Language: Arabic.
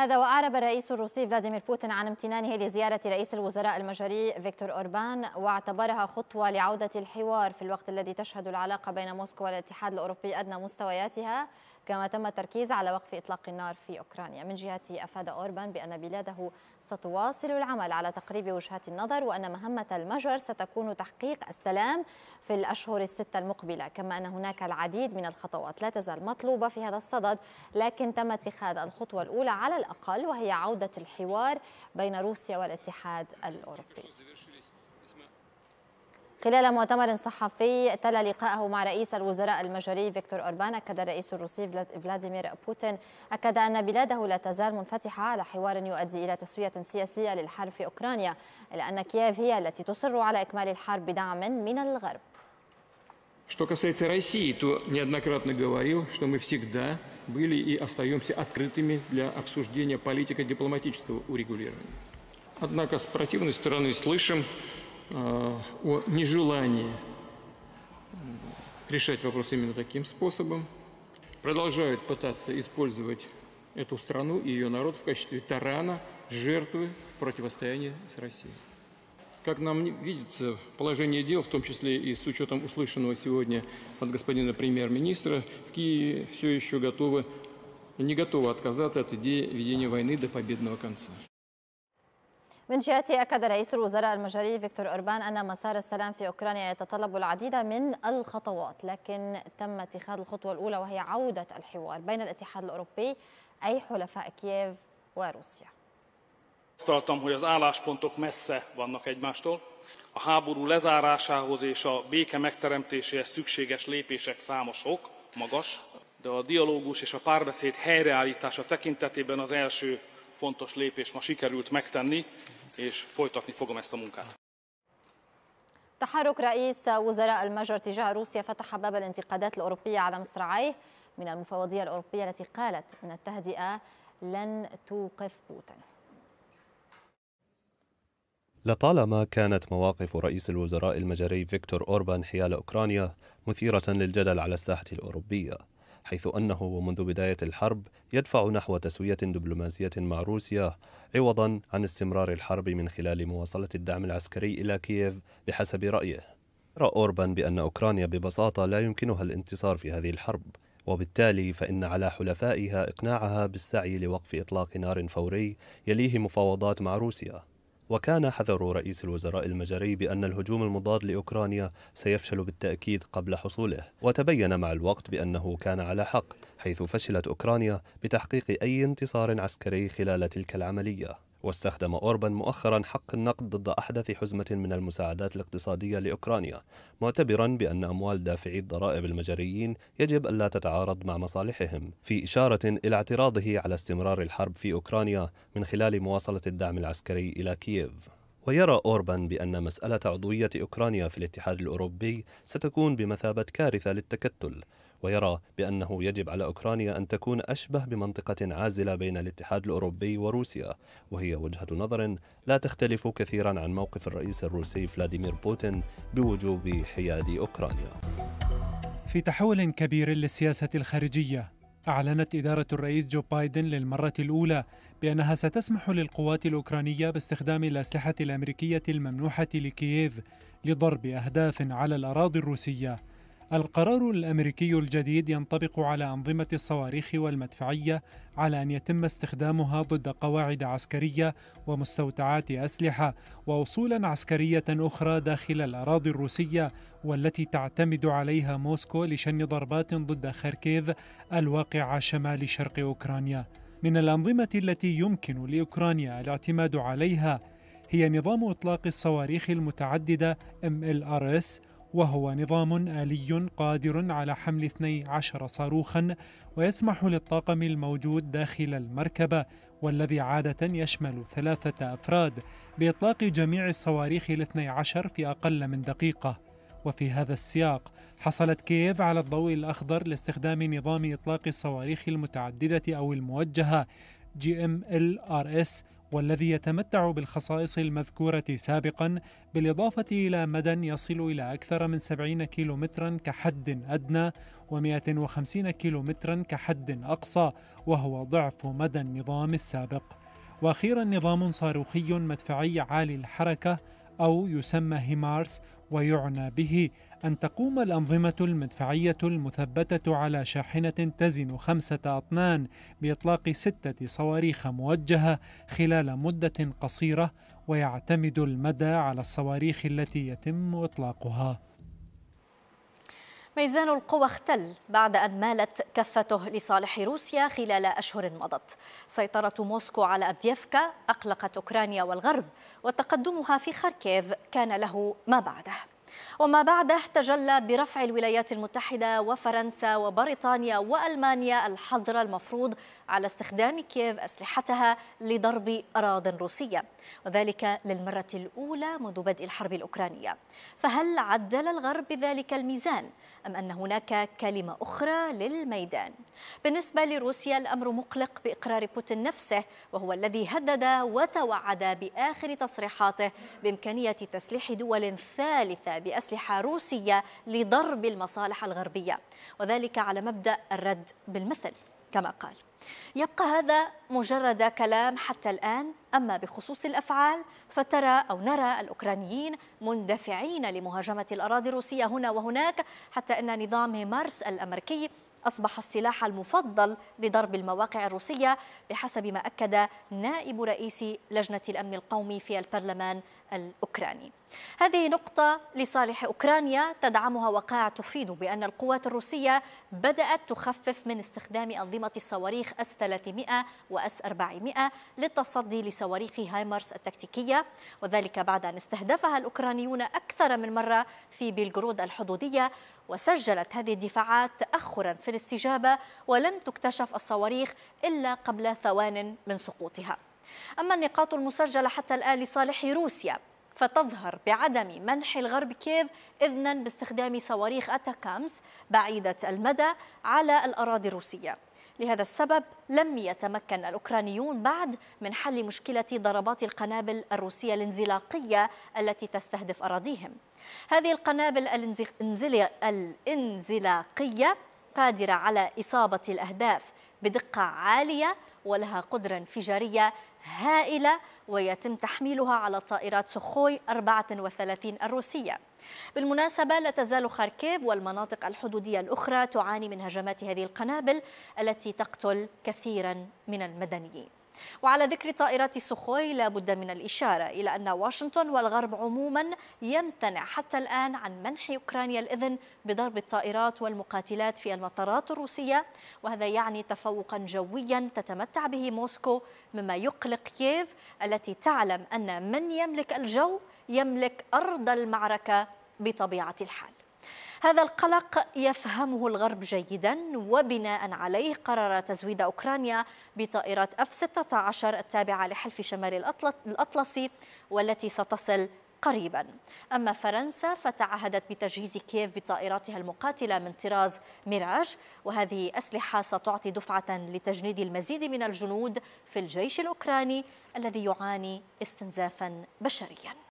هذا وأعرب الرئيس الروسي فلاديمير بوتين عن امتنانه لزيارة رئيس الوزراء المجري فيكتور أوربان واعتبرها خطوة لعودة الحوار في الوقت الذي تشهد العلاقة بين موسكو والاتحاد الأوروبي أدنى مستوياتها كما تم التركيز على وقف إطلاق النار في أوكرانيا من جهته أفاد أوربان بأن بلاده ستواصل العمل على تقريب وجهات النظر وأن مهمة المجر ستكون تحقيق السلام في الأشهر الستة المقبلة كما أن هناك العديد من الخطوات لا تزال مطلوبة في هذا الصدد لكن تم اتخاذ الخطوة الأولى على الأقل وهي عودة الحوار بين روسيا والاتحاد الأوروبي خلال مؤتمر صحفي تلا لقائه مع رئيس الوزراء المجري فيكتور أوربان أكد الرئيس الروسي فلاديمير بوتين أكد أن بلاده لا تزال منفتحة على حوار يؤدي إلى تسوية سياسية للحرب في أوكرانيا إلا أن كييف هي التي تصر على إكمال الحرب بدعم من الغرب Что касается России, то неоднократно говорил, что мы всегда были и остаемся открытыми для обсуждения политико-дипломатического урегулирования. Однако с противной стороны слышим, Э, о нежелании решать вопрос именно таким способом, продолжают пытаться использовать эту страну и ее народ в качестве тарана, жертвы в противостоянии с Россией. Как нам видится, положение дел, в том числе и с учетом услышанного сегодня от господина премьер-министра, в Киеве все еще готовы, не готовы отказаться от идеи ведения войны до победного конца. من جهته أكد رئيس الوزراء المجري فيكتور أوربان أن مسار السلام في أوكرانيا يتطلب العديد من الخطوات لكن تم اتخاذ الخطوة الأولى وهي عودة الحوار بين الاتحاد الأوروبي أي حلفاء كييف وروسيا Tartam, hogy az álláspontok messze vannak egymástól. A háború lezárásához és a béke megteremtéséhez szükséges lépések számosok, magas, de a dialógus és a párbeszéd helyreállítása tekintetében az első fontos lépés ma sikerült megtenni, és folytatni fogom ezt a munkát تحرك رئيس وزراء المجر تجاه روسيا فتح باب الانتقادات الأوروبية على مصراعيه من المفوضية الأوروبية التي قالت أن التهدئة لن توقف بوتين لطالما كانت مواقف رئيس الوزراء المجري فيكتور أوربان حيال أوكرانيا مثيرة للجدل على الساحة الأوروبية حيث أنه ومنذ بداية الحرب يدفع نحو تسوية دبلوماسية مع روسيا عوضا عن استمرار الحرب من خلال مواصلة الدعم العسكري إلى كييف بحسب رأيه رأى أوربان بأن أوكرانيا ببساطة لا يمكنها الانتصار في هذه الحرب وبالتالي فإن على حلفائها إقناعها بالسعي لوقف إطلاق نار فوري يليه مفاوضات مع روسيا وكان حذر رئيس الوزراء المجري بأن الهجوم المضاد لأوكرانيا سيفشل بالتأكيد قبل حصوله وتبين مع الوقت بأنه كان على حق حيث فشلت أوكرانيا بتحقيق أي انتصار عسكري خلال تلك العملية واستخدم أوربان مؤخرا حق النقد ضد أحدث حزمة من المساعدات الاقتصادية لأوكرانيا معتبرا بأن أموال دافعي الضرائب المجريين يجب ألا تتعارض مع مصالحهم في إشارة إلى اعتراضه على استمرار الحرب في أوكرانيا من خلال مواصلة الدعم العسكري إلى كييف ويرى أوربان بأن مسألة عضوية أوكرانيا في الاتحاد الأوروبي ستكون بمثابة كارثة للتكتل ويرى بأنه يجب على أوكرانيا أن تكون أشبه بمنطقة عازلة بين الاتحاد الأوروبي وروسيا وهي وجهة نظر لا تختلف كثيرا عن موقف الرئيس الروسي فلاديمير بوتين بوجوب حياد أوكرانيا في تحول كبير للسياسة الخارجية أعلنت إدارة الرئيس جو بايدن للمرة الأولى بأنها ستسمح للقوات الأوكرانية باستخدام الأسلحة الأمريكية الممنوحة لكييف لضرب أهداف على الأراضي الروسية القرار الامريكي الجديد ينطبق على انظمه الصواريخ والمدفعيه على ان يتم استخدامها ضد قواعد عسكريه ومستودعات اسلحه ووصولا عسكريه اخرى داخل الاراضي الروسيه والتي تعتمد عليها موسكو لشن ضربات ضد خاركيف الواقعه شمال شرق اوكرانيا من الانظمه التي يمكن لاوكرانيا الاعتماد عليها هي نظام اطلاق الصواريخ المتعدده MLRS وهو نظام آلي قادر على حمل 12 صاروخا ويسمح للطاقم الموجود داخل المركبة والذي عادة يشمل ثلاثة أفراد بإطلاق جميع الصواريخ الاثني عشر في أقل من دقيقة وفي هذا السياق حصلت كييف على الضوء الأخضر لاستخدام نظام إطلاق الصواريخ المتعددة أو الموجهة جي ام ال ار اس والذي يتمتع بالخصائص المذكورة سابقا بالإضافة إلى مدى يصل إلى أكثر من 70 كيلومترا كحد أدنى و150 كيلومترا كحد أقصى وهو ضعف مدى النظام السابق وأخيرا نظام صاروخي مدفعي عالي الحركة أو يسمى هيمارس ويعنى به أن تقوم الأنظمة المدفعية المثبتة على شاحنة تزن خمسة أطنان بإطلاق ستة صواريخ موجهة خلال مدة قصيرة ويعتمد المدى على الصواريخ التي يتم إطلاقها ميزان القوى اختل بعد أن مالت كفته لصالح روسيا خلال أشهر مضت سيطرة موسكو على أفديفكا أقلقت أوكرانيا والغرب وتقدمها في خاركيف كان له ما بعده وما بعده تجلى برفع الولايات المتحدة وفرنسا وبريطانيا وألمانيا الحظر المفروض على استخدام كييف أسلحتها لضرب أراض روسية وذلك للمرة الأولى منذ بدء الحرب الأوكرانية فهل عدل الغرب بذلك الميزان أم أن هناك كلمة أخرى للميدان بالنسبة لروسيا الأمر مقلق بإقرار بوتين نفسه وهو الذي هدد وتوعد بآخر تصريحاته بإمكانية تسليح دول ثالثة بأسلحة روسية لضرب المصالح الغربية وذلك على مبدأ الرد بالمثل كما قال يبقى هذا مجرد كلام حتى الآن أما بخصوص الأفعال فترى أو نرى الأوكرانيين مندفعين لمهاجمة الأراضي الروسية هنا وهناك حتى أن نظام مارس الأمريكي أصبح السلاح المفضل لضرب المواقع الروسية بحسب ما أكد نائب رئيس لجنة الأمن القومي في البرلمان الأوكراني هذه نقطة لصالح أوكرانيا تدعمها وقائع تفيد بأن القوات الروسية بدأت تخفف من استخدام أنظمة الصواريخ أس 300 وأس 400 للتصدي لصواريخ هايمرس التكتيكية وذلك بعد أن استهدفها الأوكرانيون أكثر من مرة في بلغرود الحدودية وسجلت هذه الدفاعات تأخرا في الاستجابة ولم تكتشف الصواريخ إلا قبل ثوان من سقوطها أما النقاط المسجلة حتى الآن لصالح روسيا فتظهر بعدم منح الغرب كييف إذنا باستخدام صواريخ أتاكامز بعيدة المدى على الأراضي الروسية لهذا السبب لم يتمكن الأوكرانيون بعد من حل مشكلة ضربات القنابل الروسية الانزلاقية التي تستهدف أراضيهم هذه القنابل الانزلاقية قادرة على إصابة الأهداف بدقة عالية ولها قدرة انفجارية هائلة ويتم تحميلها على طائرات سخوي 34 الروسية بالمناسبة لا تزال خاركيف والمناطق الحدودية الأخرى تعاني من هجمات هذه القنابل التي تقتل كثيرا من المدنيين وعلى ذكر طائرات سخوي لا بد من الإشارة إلى أن واشنطن والغرب عموما يمتنع حتى الآن عن منح أوكرانيا الإذن بضرب الطائرات والمقاتلات في المطارات الروسية وهذا يعني تفوقا جويا تتمتع به موسكو مما يقلق كييف التي تعلم أن من يملك الجو يملك أرض المعركة بطبيعة الحال هذا القلق يفهمه الغرب جيدا وبناء عليه قرر تزويد أوكرانيا بطائرات F-16 التابعة لحلف شمال الأطلسي والتي ستصل قريبا أما فرنسا فتعهدت بتجهيز كييف بطائراتها المقاتلة من طراز ميراج وهذه أسلحة ستعطي دفعة لتجنيد المزيد من الجنود في الجيش الأوكراني الذي يعاني استنزافا بشريا